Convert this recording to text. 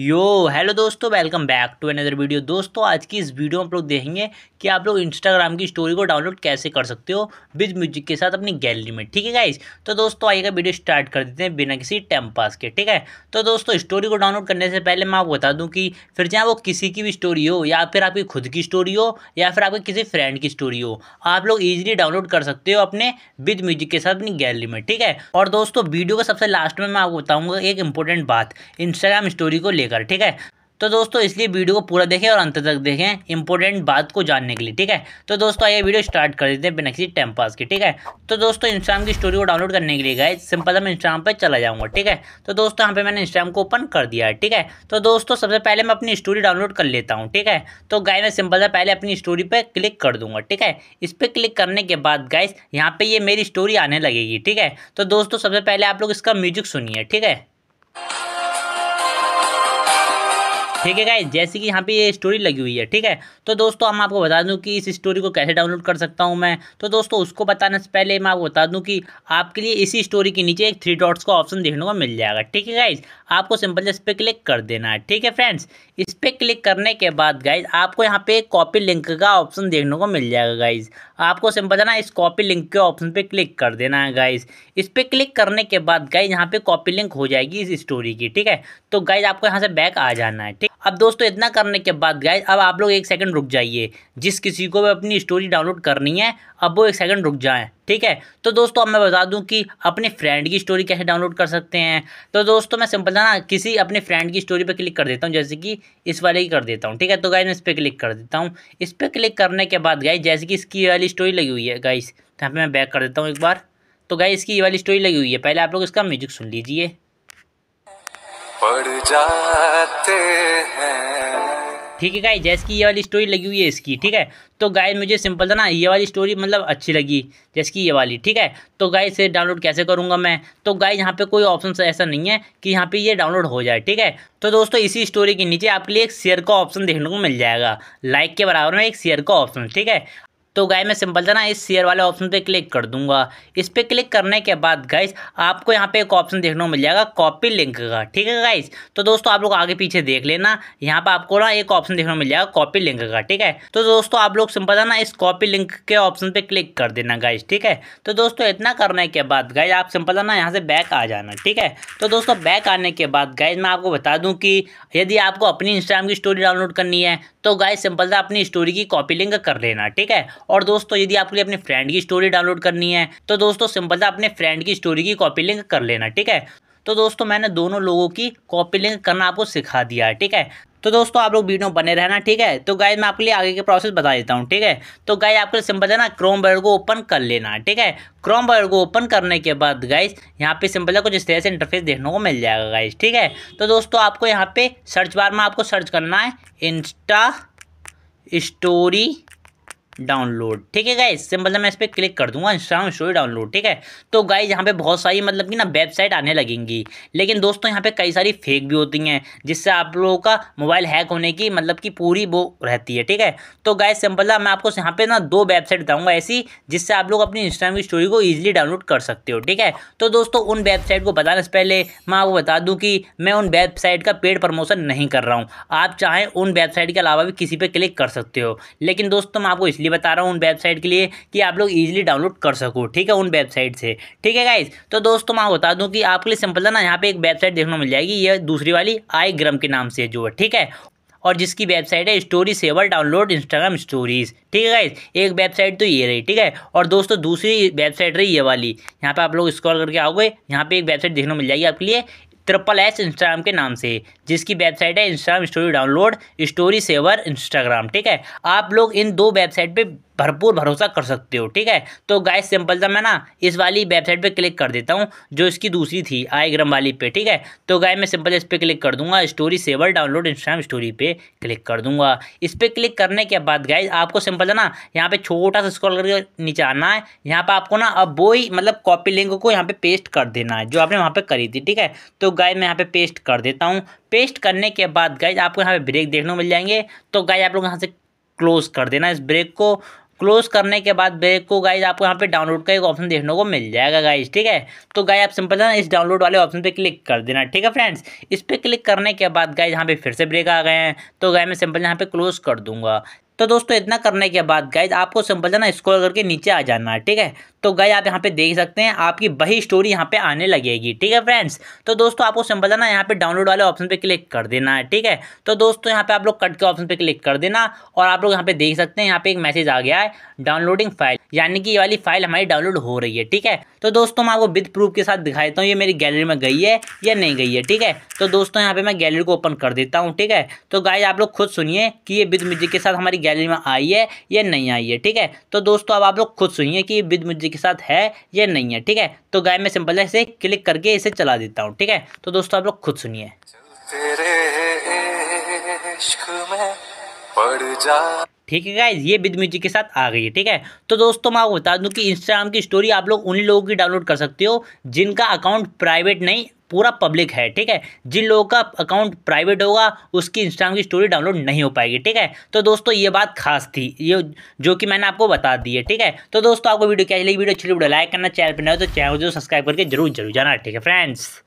यो hello दोस्तों welcome back to another video दोस्तों आज की इस वीडियो में आप लोग देखेंगे कि आप लोग इंस्टाग्राम की स्टोरी को डाउनलोड कैसे कर सकते हो विज म्यूजिक के साथ अपनी गैलरी में ठीक है गाइज तो दोस्तों आइएगा वीडियो स्टार्ट कर देते हैं बिना किसी टाइम पास के ठीक है तो दोस्तों स्टोरी को डाउनलोड करने से पहले मैं आपको बता दूँ कि फिर चाहे वो किसी की भी स्टोरी हो या फिर आपकी खुद की स्टोरी हो या फिर आपकी किसी फ्रेंड की स्टोरी हो आप लोग ईजिली डाउनलोड कर सकते हो अपने विज म्यूजिक के साथ अपनी गैलरी में ठीक है और दोस्तों वीडियो का सबसे लास्ट में मैं आपको बताऊँगा एक इंपॉर्टेंट बात इंस्टाग्राम स्टोरी को ले लेकर ठीक है तो दोस्तों इसलिए वीडियो को पूरा देखें और अंत तक देखें इंपॉर्टेंट बात को जानने के लिए ठीक है तो दोस्तों आइए वीडियो स्टार्ट कर देते हैं बिना किसी टाइम पास के ठीक है तो दोस्तों इंस्टाग्राम की स्टोरी को डाउनलोड करने के लिए गए सिंपल हम इंस्टाग्राम पर चला जाऊंगा ठीक है तो दोस्तों यहाँ पे मैंने इंस्टाग्राम को ओपन कर दिया है ठीक है तो दोस्तों सबसे पहले मैं अपनी स्टोरी डाउनलोड कर लेता हूँ ठीक है तो गाय मैं सिंपल से पहले अपनी स्टोरी पर क्लिक कर दूंगा ठीक है इस पर क्लिक करने के बाद गाइस यहाँ पे ये मेरी स्टोरी आने लगेगी ठीक है तो दोस्तों सबसे पहले आप लोग इसका म्यूजिक सुनिए ठीक है ठीक है गाइज जैसे कि यहाँ पे ये स्टोरी लगी हुई है ठीक है तो दोस्तों हम आपको बता दूँ कि इस स्टोरी को कैसे डाउनलोड कर सकता हूँ मैं तो दोस्तों उसको बताने से पहले मैं आपको बता दूँ कि आपके लिए इसी स्टोरी के नीचे एक थ्री डॉट्स का ऑप्शन देखने को मिल जाएगा ठीक है गाइज आपको सिंपल इस पर क्लिक कर देना है ठीक है फ्रेंड्स इस पर क्लिक करने के बाद गाइज आपको यहाँ पे कॉपी लिंक का ऑप्शन देखने को मिल जाएगा गाइज आपको सिंपल ना इस कॉपी लिंक के ऑप्शन पर क्लिक कर देना है गाइज इस पर क्लिक करने के बाद गाइज यहाँ पे कॉपी लिंक हो जाएगी इस स्टोरी की ठीक है तो गाइज आपको यहाँ से बैक आ जाना है ठीक अब दोस्तों इतना करने के बाद गाइज अब आप लोग एक सेकंड रुक जाइए जिस किसी को भी अपनी स्टोरी डाउनलोड करनी है अब वो एक सेकंड रुक जाएं ठीक है तो दोस्तों अब मैं बता दूं कि अपने फ्रेंड की स्टोरी कैसे डाउनलोड कर सकते हैं तो दोस्तों मैं सिंपल ना किसी अपने फ्रेंड की स्टोरी पर क्लिक कर देता हूँ जैसे कि इस वाले की कर देता हूँ ठीक है तो गाइज मैं इस पर क्लिक कर देता हूँ इस पर क्लिक करने के बाद गाइज जैसे कि इसकी वाली स्टोरी लगी हुई है गाइज तो यहाँ पर मैं बैक कर देता हूँ एक बार तो गाइज इसकी वाली स्टोरी लगी हुई है पहले आप लोग इसका म्यूजिक सुन लीजिए पड़ जाते हैं ठीक है गाई जैसे कि ये वाली स्टोरी लगी हुई है इसकी ठीक है तो गाय मुझे सिंपल था ना ये वाली स्टोरी मतलब अच्छी लगी जैसे कि ये वाली ठीक है तो गाय इसे डाउनलोड कैसे करूँगा मैं तो गाय यहाँ पे कोई ऑप्शन ऐसा नहीं है कि यहाँ पे ये डाउनलोड हो जाए ठीक है तो दोस्तों इसी स्टोरी के नीचे आपके लिए एक शेयर का ऑप्शन देखने को मिल जाएगा लाइक के बराबर में एक शेयर का ऑप्शन ठीक है तो गाय मैं सिंपल था ना इस शेयर वाले ऑप्शन पे क्लिक कर दूंगा इस पर क्लिक करने के बाद गाइस आपको यहाँ पे एक ऑप्शन देखने को मिल जाएगा कॉपी लिंक का ठीक है गाइस तो दोस्तों आप लोग आगे पीछे देख लेना यहाँ पर आपको ना एक ऑप्शन देखने को मिल जाएगा कॉपी लिंक का ठीक है तो दोस्तों आप लोग सिंपल था ना इस कॉपी लिंक के ऑप्शन पर क्लिक कर देना गाइज ठीक है तो दोस्तों इतना करने के बाद गाइज आप सिंपल था ना यहाँ से बैक आ जाना ठीक है तो दोस्तों बैक आने के बाद गाइज मैं आपको बता दूँ कि यदि आपको अपनी इंस्टाग्राम की स्टोरी डाउनलोड करनी है तो गाय सिंपल सा अपनी स्टोरी की कॉपी लिंक कर लेना ठीक है और दोस्तों यदि आपके लिए अपने फ्रेंड की स्टोरी डाउनलोड करनी है तो दोस्तों सिंपल सा अपने फ्रेंड की स्टोरी की कॉपी लिंक कर लेना ठीक है तो दोस्तों मैंने दोनों लोगों की कॉपी लिंक करना आपको सिखा दिया है ठीक है तो दोस्तों आप लोग वीडियो बने रहना ठीक है तो गाय मैं आपके लिए आगे के प्रोसेस बता देता हूँ ठीक है तो गाय आपके लिए सिंपल है ना क्रोम बर्ड को ओपन कर लेना ठीक है क्रोम बर्ड को ओपन करने के बाद गाइज यहाँ पे सिंपल है कुछ इस तरह से इंटरफेस देखने को मिल जाएगा गाइज ठीक है तो दोस्तों आपको यहाँ पे सर्च बार में आपको सर्च करना है इंस्टा स्टोरी डाउनलोड ठीक है गाइज से मतलब मैं इस पर क्लिक कर दूंगा इंस्टाग्राम स्टोरी डाउनलोड ठीक है तो गाइज यहाँ पे बहुत सारी मतलब कि ना वेबसाइट आने लगेंगी लेकिन दोस्तों यहाँ पे कई सारी फेक भी होती हैं जिससे आप लोगों का मोबाइल हैक होने की मतलब कि पूरी वो रहती है ठीक है तो गाइज सिंपल मैं आपको यहाँ पे ना दो वेबसाइट बताऊँगा ऐसी जिससे आप लोग अपनी इंस्टाग्राम की स्टोरी को ईजिली डाउनलोड कर सकते हो ठीक है तो दोस्तों उन वेबसाइट को बताने से पहले मैं आपको बता दूँ कि मैं उन वेबसाइट का पेड प्रमोशन नहीं कर रहा हूँ आप चाहें उन वेबसाइट के अलावा भी किसी पर क्लिक कर सकते हो लेकिन दोस्तों मैं आपको इसलिए ये बता रहा हूँ उन वेबसाइट के लिए कि आप लोग ईजिली डाउनलोड कर सको ठीक है उन वेबसाइट से ठीक है गाइज तो दोस्तों मैं बता दूँ कि आपके लिए सिंपल था ना यहाँ पे एक वेबसाइट देखने को मिल जाएगी ये दूसरी वाली आई ग्रम के नाम से जो है ठीक है और जिसकी वेबसाइट है story saver download Instagram stories ठीक है गाइज एक वेबसाइट तो ये रही ठीक है और दोस्तों दूसरी वेबसाइट रही ये वाली यहाँ पे आप लोग स्क्रॉल करके आओगे यहाँ पे एक वेबसाइट देखने को मिल जाएगी आपके लिए ट्रिपल एच इंस्टाग्राम के नाम से जिसकी वेबसाइट है Instagram story download story saver Instagram ठीक है आप लोग इन दो वेबसाइट पर भरपूर भरोसा कर सकते हो ठीक है तो गाय सिंपल था मैं ना इस वाली वेबसाइट पर क्लिक कर देता हूँ जो इसकी दूसरी थी आईग्राम वाली पे ठीक है तो गाय मैं सिंपल इस पर क्लिक कर दूंगा story saver download Instagram story पे क्लिक कर दूंगा इस पर क्लिक करने के बाद गाय आपको सिंपल था ना यहाँ पे छोटा सा स्क्रॉल करके नीचे आना है यहाँ पर आपको ना अब वो ही मतलब कॉपी लिंक को यहाँ पे पेस्ट कर देना है जो आपने वहाँ पर करी थी ठीक है तो गाय मैं यहाँ पे पेस्ट कर देता हूँ पेस्ट करने के बाद गाय आपको यहाँ पे ब्रेक देखने को मिल जाएंगे तो गाय आप लोग यहाँ से क्लोज़ कर देना इस ब्रेक को क्लोज करने के बाद बैग को गाइज आपको यहाँ पे डाउनलोड का एक ऑप्शन देखने को मिल जाएगा गाइज ठीक है तो गाइज आप सिंपल ना इस डाउनलोड वाले ऑप्शन पे क्लिक कर देना ठीक है फ्रेंड्स इस पर क्लिक करने के बाद गाइज यहाँ पे फिर से ब्रेक आ गए हैं तो गाय मैं सिंपल यहाँ पे क्लोज कर दूंगा तो दोस्तों इतना करने के बाद गाइज आपको सिंपल जाना स्क्रॉल करके नीचे आ जाना है ठीक है तो गाइज आप यहाँ पे देख सकते हैं आपकी वही स्टोरी यहाँ पे आने लगेगी ठीक है फ्रेंड्स तो दोस्तों आपको सिंपल जाना यहाँ पे डाउनलोड वाले ऑप्शन पे क्लिक कर देना है ठीक है तो दोस्तों यहाँ पे आप लोग कट के ऑप्शन पे क्लिक कर देना और आप लोग यहाँ पे देख सकते हैं यहाँ पे एक मैसेज आ गया है डाउनलोडिंग फाइल यानी कि ये वाली फाइल हमारी डाउनलोड हो रही है ठीक है तो दोस्तों मैं आपको विद प्रूफ के साथ दिखा देता हूँ ये मेरी गैलरी में गई है या नहीं गई है ठीक है तो दोस्तों यहाँ पे मैं गैलरी को ओपन कर देता हूँ ठीक है तो गाइज आप लोग खुद सुनिए कि ये विद म्यूजिक के साथ हमारी गैलरी में आई है या नहीं आई है ठीक है तो दोस्तों अब आप लोग खुद सुनिए कि विद मुझे के साथ है या नहीं है ठीक है तो गाय में सिंपल इसे क्लिक करके इसे चला देता हूँ ठीक है तो दोस्तों आप लोग खुद सुनिए ठीक है गाइज ये विद म्यूजिक के साथ आ गई है ठीक है तो दोस्तों मैं आपको बता दूं कि इंस्टाग्राम की स्टोरी आप लोग उन लोगों की डाउनलोड कर सकते हो जिनका अकाउंट प्राइवेट नहीं पूरा पब्लिक है ठीक है जिन लोगों का अकाउंट प्राइवेट होगा उसकी इंस्टाग्राम की स्टोरी डाउनलोड नहीं हो पाएगी ठीक है तो दोस्तों ये बात खास थी ये जो कि मैंने आपको बता दी है ठीक है तो दोस्तों आपको वीडियो क्या लगी वीडियो अच्छी वीडियो लाइक करना चैनल पर नए तो चैनल को सब्सक्राइब करके जरूर जरूर जाना ठीक है फ्रेंड्स